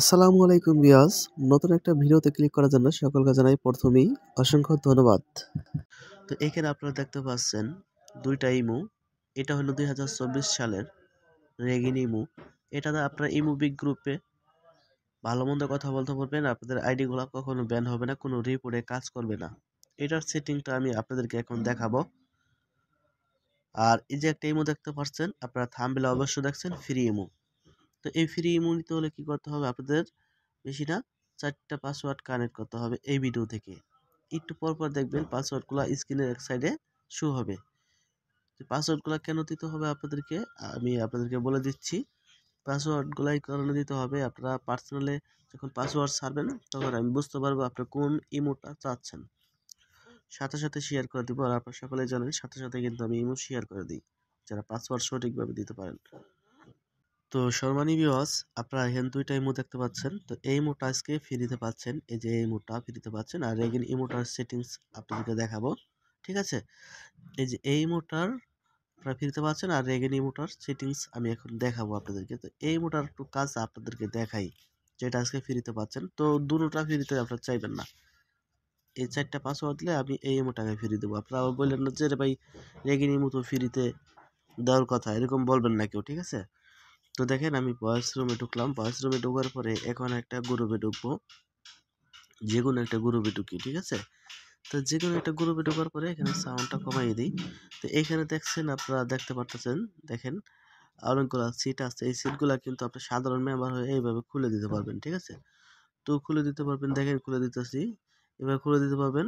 আসসালামু আলাইকুম বিয়াজ নতুন একটা ভিডিওতে ক্লিক করার জন্য সকলকে জানাই প্রথমেই অসংখ্য ধন্যবাদ তো এখানে আপনারা দেখতে পাচ্ছেন দুইটা ইমু এটা হলো দুই সালের রেগিন ইমু এটা আপনার ইমু বিগ গ্রুপে ভালো মন্দ কথা বলতে পারবেন আপনাদের আইডিগুলো কখনো ব্যান হবে না কোনো রিপোর্টে কাজ করবে না এটার সেটিংটা আমি আপনাদেরকে এখন দেখাবো আর এই যে একটা ইমো দেখতে পাচ্ছেন আপনারা থামবেলা অবশ্য দেখছেন ফ্রি ইমু তো এই ফ্রি ইমো নিতে হলে কী করতে হবে আপনাদের বেশি না চারটা পাসওয়ার্ড কানেক্ট করতে হবে এই ভিডিও থেকে একটু পর পর দেখবেন পাসওয়ার্ডগুলো স্ক্রিনের এক সাইডে শো হবে পাসওয়ার্ডগুলো কেন দিতে হবে আপনাদেরকে আমি আপনাদেরকে বলে দিচ্ছি পাসওয়ার্ডগুলাই কারণে দিতে হবে আপনারা পার্সোনালে যখন পাসওয়ার্ড ছাড়বেন তখন আমি বুঝতে পারবো আপনার কোন ইমোটা চাচ্ছেন সাথে সাথে শেয়ার করে দিব আর আপনার সকলে জানেন সাথে সাথে কিন্তু আমি ইমো শেয়ার করে দিই যারা পাসওয়ার্ড সঠিকভাবে দিতে পারেন তো সরমানি বিওয়াস আপনারা এখানে দুইটা ইমো দেখতে পাচ্ছেন তো এই ইমোটা আজকে ফ্রিতে পাচ্ছেন এই যে এই ইমোটা ফ্রিতে পাচ্ছেন আর এগেন ইমোটার সেটিংস আপনাদেরকে দেখাবো ঠিক আছে এই যে এই ইমোটার আপনারা ফ্রিতে পাচ্ছেন আর এগেন ইমোটার সেটিংস আমি এখন দেখাবো আপনাদেরকে তো এই ইমোটার একটু কাজ আপনাদেরকে দেখাই যেটা আজকে ফ্রিতে পাচ্ছেন তো দুটোটা ফ্রিতে আপনারা চাইবেন না এই চারটা পাসওয়ার্ড দিলে আমি এই ইমোটাকে ফ্রি ফিরিয়ে দেবো আপনারা বললেন না যে রে ভাই রেগিনি ইমো তো ফ্রিতে দেওয়ার কথা এরকম বলবেন না কেউ ঠিক আছে তো দেখেন আমি বয়েস রুমে ঢুকলাম বয়েস রুমে ঢোকার পরে এখন একটা গ্রুপে ঢুকবো যে কোনো একটা গ্রুপে ঢুকি ঠিক আছে তো যে কোনো একটা গ্রুপে ঢোকার পরে এখানে সাউন্ডটা কমাই দিই তো এখানে দেখছেন আপনারা দেখতে পারতেছেন দেখেন অনেকগুলো সিট আছে এই সিটগুলো কিন্তু আপনি সাধারণ মেম্বার হয়ে এইভাবে খুলে দিতে পারবেন ঠিক আছে তো খুলে দিতে পারবেন দেখেন খুলে দিতেছি এবার খুলে দিতে পারবেন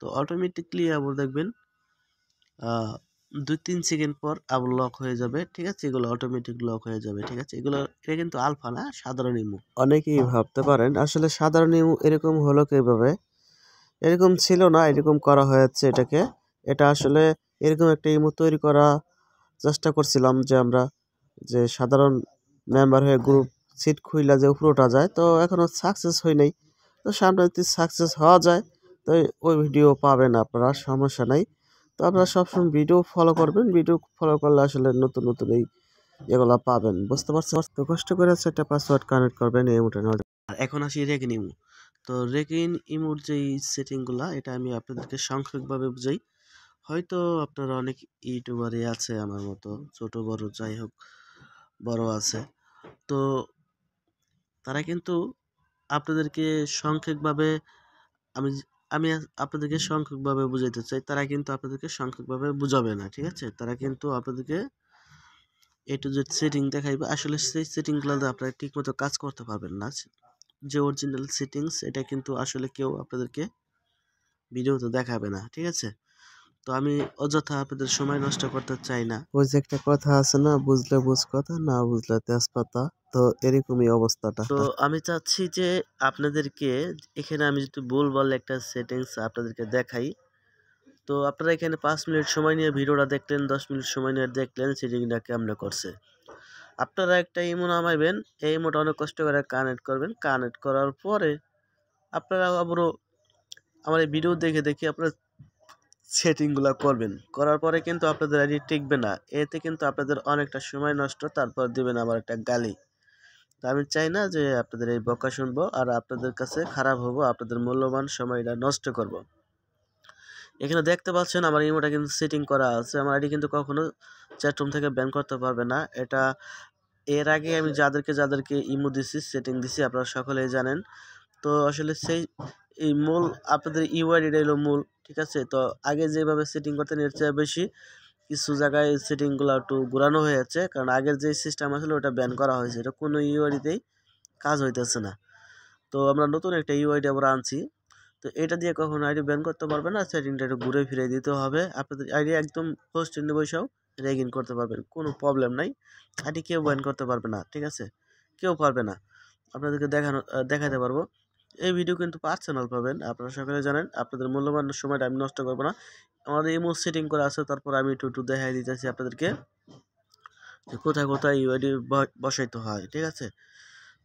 তো অটোমেটিকলি আবার দেখবেন দুই তিন সেকেন্ড পর আবার লক হয়ে যাবে ঠিক আছে এগুলো অটোমেটিক লক হয়ে যাবে ঠিক আছে এগুলো এটা কিন্তু আলফা না সাধারণ ইমু অনেকেই ভাবতে পারেন আসলে সাধারণ ইমু এরকম হলো কীভাবে এরকম ছিল না এরকম করা হয়েছে এটাকে এটা আসলে এরকম একটা ইমু তৈরি করা চেষ্টা করছিলাম যে আমরা যে সাধারণ মেম্বার হয়ে গ্রুপ সিট খুইলা যে উপরে ওঠা যায় তো এখনও সাকসেস হয় নাই তো সামনে যদি সাকসেস হওয়া যায় তো ওই ভিডিও পাবেন আপনারা সমস্যা নাই তো আপনারা সবসময় ভিডিও ফলো করবেন ভিডিও ফলো করলে আসলে নতুন নতুন এই এগুলো পাবেন বুঝতে পারছি তো কষ্ট করে আছে একটা পাসওয়ার্ড কানেক্ট করবেন এই মুঠে আর এখন আসি রেগিন ইমু তো রেগিন ইমুর যেই সেটিংগুলো এটা আমি আপনাদেরকে সাংখ্যিকভাবে বুঝাই হয়তো আপনারা অনেক ইউটিউবারই আছে আমার মতো ছোট বড় যাই হোক বড় আছে তো তারা কিন্তু আপনাদেরকে সাংখ্যিকভাবে আমি আমি আপনাদেরকে সংখ্যকভাবে বুঝাইতে চাই তারা কিন্তু আপনাদেরকে সংখ্যকভাবে বুঝাবে না ঠিক আছে তারা কিন্তু আপনাদেরকে এ টু জেড সেটিং দেখাইবে আসলে সেই সেটিংগুলোতে আপনারা ঠিকমতো কাজ করতে পারবেন না যে অরিজিনাল সেটিংস এটা কিন্তু আসলে কেউ আপনাদেরকে ভিডিওতে দেখাবে না ঠিক আছে তো আমি অযথা আপনাদের সময় নষ্ট করতে চাই না ওই যে একটা কথা আছে না বুঝলে বুঝ কথা না বুঝলে তেজপাতা তো এরকমই অবস্থাটা তো আমি চাচ্ছি যে আপনাদেরকে এখানে আমি যদি ভুলভাল একটা সেটিংস আপনাদেরকে দেখাই তো আপনারা এখানে পাঁচ মিনিট সময় নিয়ে ভিডিওটা দেখলেন দশ মিনিট সময় নিয়ে দেখলেন সেটিংটা কেমন করছে আপনারা একটা ইমো নামাইবেন এই ইমোটা অনেক কষ্ট করে কানেক্ট করবেন কানেক্ট করার পরে আপনারা আবারও আমার এই ভিডিও দেখে দেখে আপনারা সেটিংগুলো করবেন করার পরে কিন্তু আপনাদের আইডি টিকবে না এতে কিন্তু আপনাদের অনেকটা সময় নষ্ট তারপর দেবেন আবার একটা গালি তো আমি চাই না যে আপনাদের এই বকা শুনবো আর আপনাদের কাছে খারাপ হবো আপনাদের মূল্যবান সময়টা নষ্ট করব। এখানে দেখতে পাচ্ছেন আমার ইমোটা কিন্তু সেটিং করা আছে আমার আইডি কিন্তু কখনো চ্যাটরুম থেকে ব্যান করতে পারবে না এটা এর আগে আমি যাদেরকে যাদেরকে ইমো দিছি সেটিং দিছি আপনারা সকলেই জানেন তো আসলে সেই এই মূল আপনাদের ইউআইডিটা হলো মূল ঠিক আছে তো আগে যেভাবে সেটিং করতেন এর চেয়ে বেশি কিছু জায়গায় সেটিংগুলো একটু হয়ে হয়েছে কারণ আগের যে সিস্টেম আছে ওটা ব্যান করা হয়েছে এটা কোনো ইউআইডিতেই কাজ হইতেছে না তো আমরা নতুন একটা ইউআইডি আমরা আনছি তো এটা দিয়ে কখনো আইডি ব্যান করতে পারবে না সেটিংটা একটু ঘুরে ফিরে দিতে হবে আপনাদের আইডি একদম হোস্ট ইন্ডে বৈশাও রেগ ইন করতে পারবেন কোনো প্রবলেম নাই আইডি কেউ ব্যান করতে পারবে না ঠিক আছে কেউ পারবে না আপনাদেরকে দেখানো দেখাতে পারবো এই ভিডিও কিন্তু পার্সোনাল পাবেন আপনারা সকলে জানেন আপনাদের মূল্যবান সময়টা আমি নষ্ট করবো না আমাদের ইমো সেটিং করা আছে তারপর আমি একটু একটু দেখাই দিতেছি আপনাদেরকে যে কোথায় কোথায় ইউআইডি বসাইতে হয় ঠিক আছে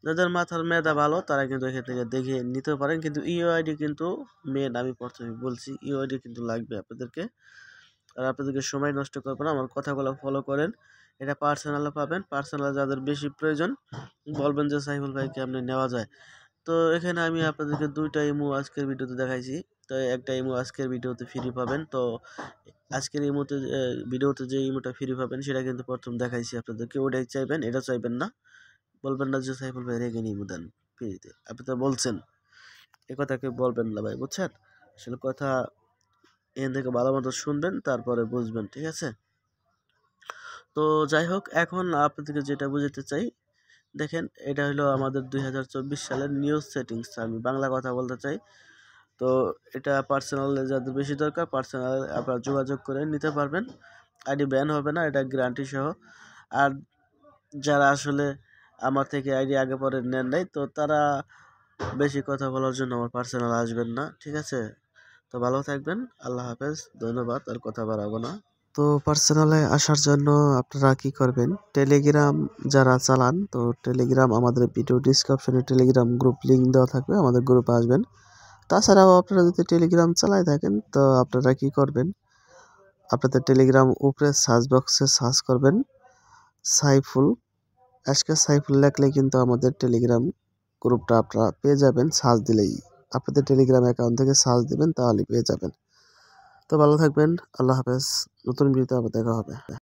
যাদের মাথার মেধা ভালো তারা কিন্তু এখান থেকে দেখে নিতে পারেন কিন্তু ইউআইডি কিন্তু মেন আমি প্রথমে বলছি ইউআইডি কিন্তু লাগবে আপনাদেরকে আর আপনাদেরকে সময় নষ্ট করবেন আমার কথাগুলো ফলো করেন এটা পার্সোনালও পাবেন পার্সোনাল যাদের বেশি প্রয়োজন বলবেন যে সাইফুল ভাইকে আপনি নেওয়া যায় তো এখানে আমি আপনাদেরকে দুইটা ইমু আজকের ভিডিওতে দেখাইছি তো একটা ইমু আজকের ভিডিওতে ফ্রি পাবেন তো আজকের ইমুতে ভিডিওতে যে ইমোটা ফ্রি পাবেন সেটা কিন্তু প্রথম দেখাইছি আপনাদেরকে ওটাই চাইবেন এটা চাইবেন না বলবেন না যে সাইফুল ভাই রেগে নিমু দেন ফ্রিতে আপনি তো বলছেন এ কথা কেউ বলবেন না ভাই বুঝছেন আসলে কথা এখান থেকে ভালো মতো শুনবেন তারপরে বুঝবেন ঠিক আছে তো যাই হোক এখন আপনাদেরকে যেটা বুঝাতে চাই দেখেন এটা হলো আমাদের দুই সালের নিউজ সেটিংস আমি বাংলা কথা বলতে চাই তো এটা পার্সোনাল যাদের বেশি দরকার পার্সোনাল আপনারা যোগাযোগ করে নিতে পারবেন আইডি ব্যান হবে না এটা গ্যারান্টি সহ আর যারা আসলে আমার থেকে আইডি আগে পরে নেন নাই তো তারা বেশি কথা বলার জন্য আমার পার্সোনাল আসবেন না ঠিক আছে তো ভালো থাকবেন আল্লাহ হাফেজ ধন্যবাদ আর কথা বাড়াবো না তো পার্সোনালে আসার জন্য আপনারা কি করবেন টেলিগ্রাম যারা চালান তো টেলিগ্রাম আমাদের ভিডিও ডিসক্রিপশনে টেলিগ্রাম গ্রুপ লিঙ্ক দেওয়া থাকবে আমাদের গ্রুপে আসবেন তাছাড়াও আপনারা যদি টেলিগ্রাম চালায় থাকেন তো আপনারা কি করবেন আপনাদের টেলিগ্রাম উপরে সার্চ বক্সে সার্চ করবেন সাইফুল আজকে সাইফুল লেখলে কিন্তু আমাদের টেলিগ্রাম গ্রুপটা আপনারা পেয়ে যাবেন সার্চ দিলেই আপনাদের টেলিগ্রাম অ্যাকাউন্ট থেকে সার্চ দেবেন তাহলে পেয়ে যাবেন তো ভালো থাকবেন আল্লাহ হাফেজ নতুন ভিডিওতে আবার দেখা হবে